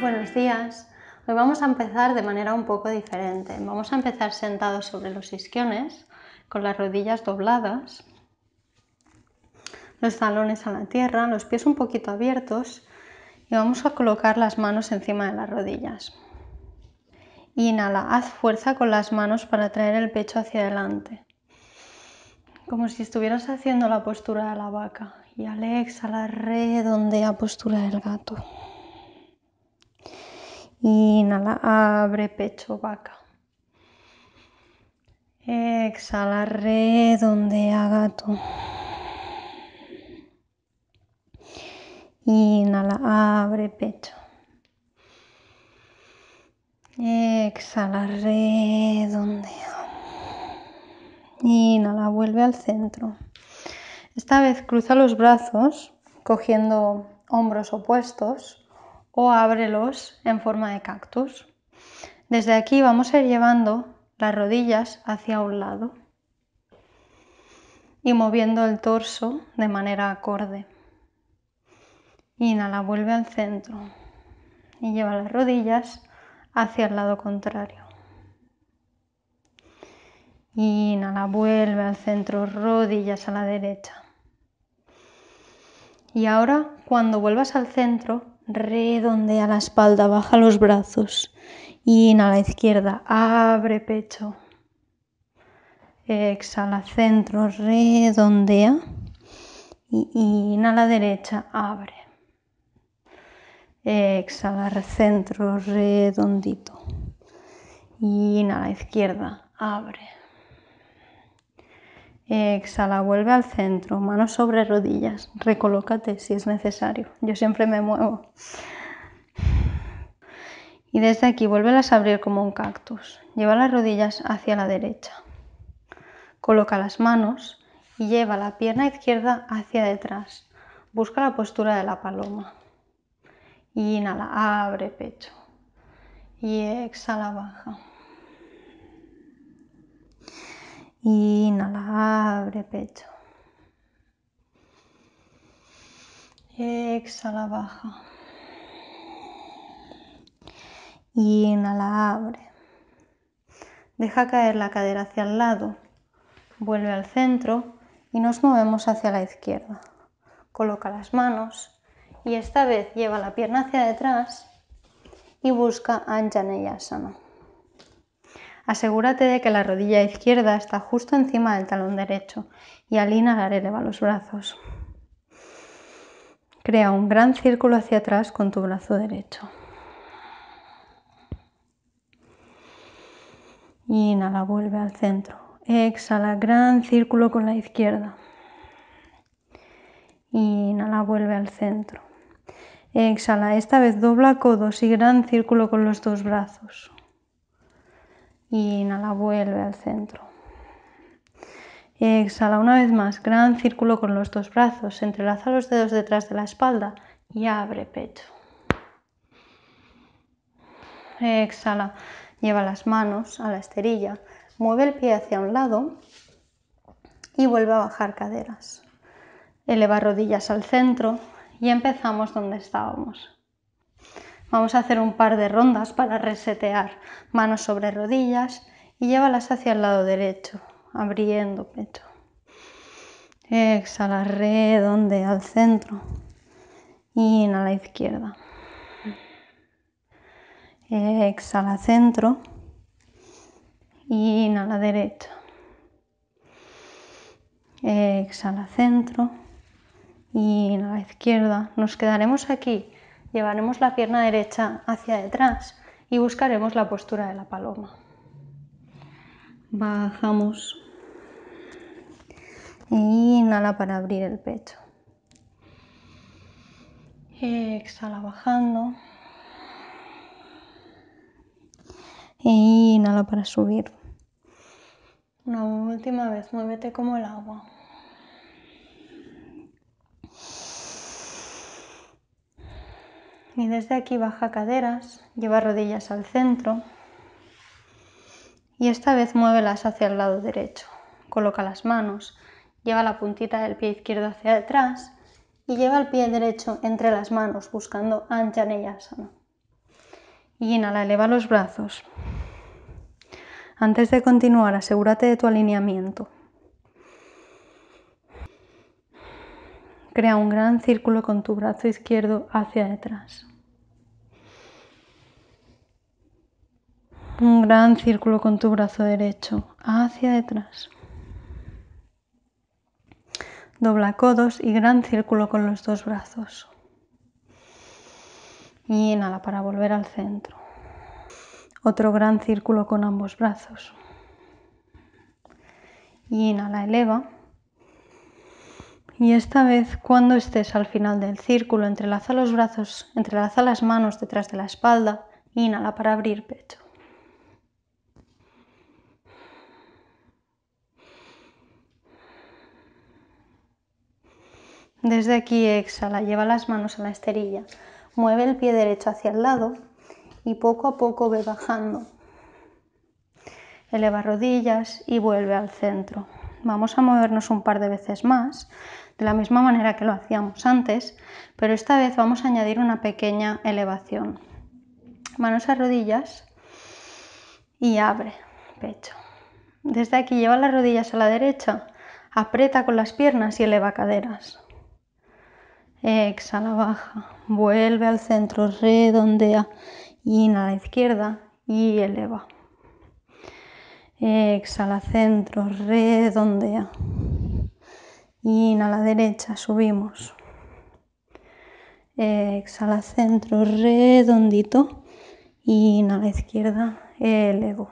Buenos días. Hoy vamos a empezar de manera un poco diferente. Vamos a empezar sentados sobre los isquiones, con las rodillas dobladas, los talones a la tierra, los pies un poquito abiertos y vamos a colocar las manos encima de las rodillas. Inhala, haz fuerza con las manos para traer el pecho hacia adelante, como si estuvieras haciendo la postura de la vaca. Y al exhalar, redondea postura del gato. Inhala, abre pecho, vaca. Exhala, redondea gato. Inhala, abre pecho. Exhala, redondea. Inhala, vuelve al centro. Esta vez cruza los brazos cogiendo hombros opuestos o ábrelos en forma de cactus. Desde aquí vamos a ir llevando las rodillas hacia un lado y moviendo el torso de manera acorde. Inhala, vuelve al centro y lleva las rodillas hacia el lado contrario. Inhala, vuelve al centro, rodillas a la derecha. Y ahora, cuando vuelvas al centro, redondea la espalda, baja los brazos, inhala izquierda, abre pecho, exhala centro, redondea y la derecha, abre, exhala centro, redondito, inhala izquierda, abre. Exhala, vuelve al centro, manos sobre rodillas, recolócate si es necesario. Yo siempre me muevo. Y desde aquí vuélvelas a abrir como un cactus. Lleva las rodillas hacia la derecha. Coloca las manos y lleva la pierna izquierda hacia detrás. Busca la postura de la paloma. inhala, abre pecho. Y exhala, baja. Inhala, abre pecho. Exhala, baja. Inhala, abre. Deja caer la cadera hacia el lado. Vuelve al centro y nos movemos hacia la izquierda. Coloca las manos y esta vez lleva la pierna hacia detrás y busca Anjaneyasana. Asegúrate de que la rodilla izquierda está justo encima del talón derecho y al inhalar eleva los brazos. Crea un gran círculo hacia atrás con tu brazo derecho. Inhala, vuelve al centro. Exhala, gran círculo con la izquierda. Inhala, vuelve al centro. Exhala, esta vez dobla codos y gran círculo con los dos brazos inhala, vuelve al centro. Exhala una vez más, gran círculo con los dos brazos, entrelaza los dedos detrás de la espalda y abre pecho. Exhala, lleva las manos a la esterilla, mueve el pie hacia un lado y vuelve a bajar caderas. Eleva rodillas al centro y empezamos donde estábamos. Vamos a hacer un par de rondas para resetear. Manos sobre rodillas y llévalas hacia el lado derecho, abriendo pecho. Exhala, redonde al centro. Inhala izquierda. Exhala centro. Inhala derecha. Exhala centro. Inhala izquierda. Nos quedaremos aquí Llevaremos la pierna derecha hacia detrás y buscaremos la postura de la paloma. Bajamos. inhala para abrir el pecho. Exhala bajando. inhala para subir. Una última vez, muévete como el agua. y desde aquí baja caderas, lleva rodillas al centro y esta vez muévelas hacia el lado derecho. Coloca las manos, lleva la puntita del pie izquierdo hacia atrás y lleva el pie derecho entre las manos buscando Anjaneyasana. Y inhala, eleva los brazos. Antes de continuar, asegúrate de tu alineamiento. Crea un gran círculo con tu brazo izquierdo hacia detrás. Un gran círculo con tu brazo derecho hacia detrás. Dobla codos y gran círculo con los dos brazos. Y inhala para volver al centro. Otro gran círculo con ambos brazos. Y inhala, eleva y esta vez, cuando estés al final del círculo, entrelaza los brazos, entrelaza las manos detrás de la espalda, inhala para abrir pecho. Desde aquí exhala, lleva las manos a la esterilla, mueve el pie derecho hacia el lado y poco a poco ve bajando. Eleva rodillas y vuelve al centro vamos a movernos un par de veces más, de la misma manera que lo hacíamos antes, pero esta vez vamos a añadir una pequeña elevación. Manos a rodillas y abre pecho. Desde aquí lleva las rodillas a la derecha, aprieta con las piernas y eleva caderas. Exhala, baja, vuelve al centro, redondea, inhala a la izquierda y eleva. Exhala, centro, redondea. Inhala, derecha, subimos. Exhala, centro, redondito. Inhala, izquierda, elevo.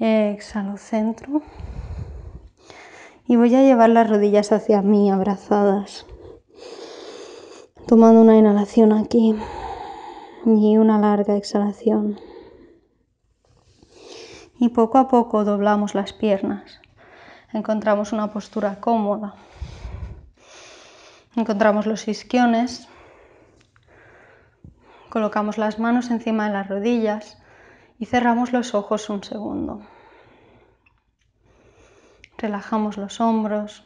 Exhalo, centro. Y voy a llevar las rodillas hacia mí, abrazadas. Tomando una inhalación aquí y una larga exhalación y poco a poco doblamos las piernas. Encontramos una postura cómoda. Encontramos los isquiones. Colocamos las manos encima de las rodillas y cerramos los ojos un segundo. Relajamos los hombros.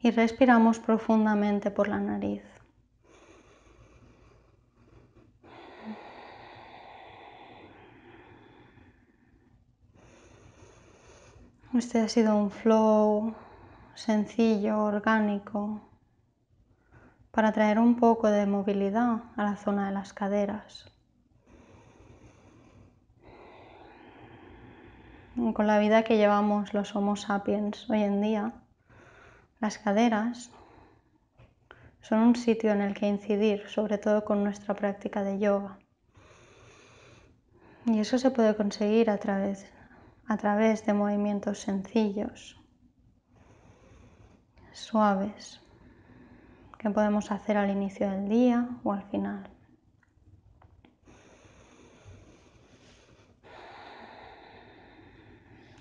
Y respiramos profundamente por la nariz. Este ha sido un flow sencillo, orgánico, para traer un poco de movilidad a la zona de las caderas. con la vida que llevamos los Homo sapiens hoy en día, las caderas son un sitio en el que incidir, sobre todo con nuestra práctica de yoga. Y eso se puede conseguir a través a través de movimientos sencillos, suaves, que podemos hacer al inicio del día o al final.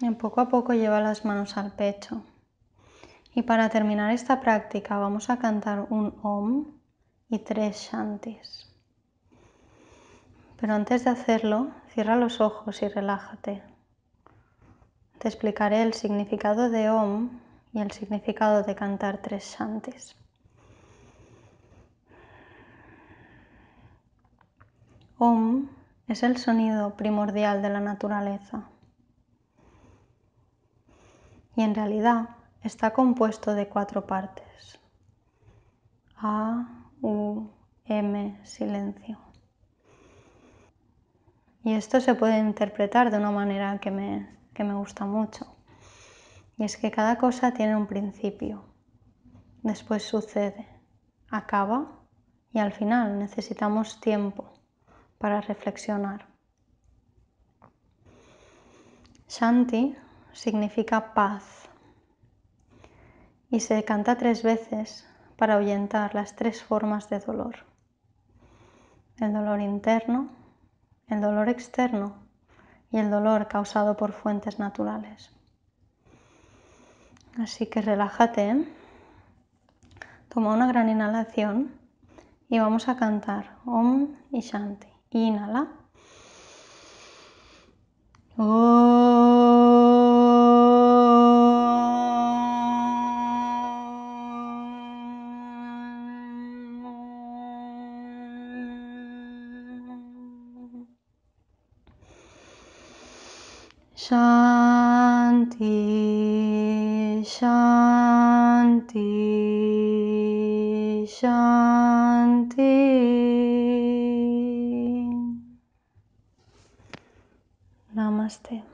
Y poco a poco lleva las manos al pecho. Y para terminar esta práctica vamos a cantar un Om y tres Shantis. Pero antes de hacerlo, cierra los ojos y relájate te explicaré el significado de Om y el significado de cantar tres shantis. Om es el sonido primordial de la naturaleza y en realidad está compuesto de cuatro partes. A, U, M, silencio. Y esto se puede interpretar de una manera que me que me gusta mucho. Y es que cada cosa tiene un principio, después sucede, acaba y al final necesitamos tiempo para reflexionar. Shanti significa paz y se canta tres veces para ahuyentar las tres formas de dolor. El dolor interno, el dolor externo y el dolor causado por fuentes naturales. Así que relájate, ¿eh? toma una gran inhalación y vamos a cantar Om y Shanti. Inhala. Shanti, Shanti, Shanti. Namaste.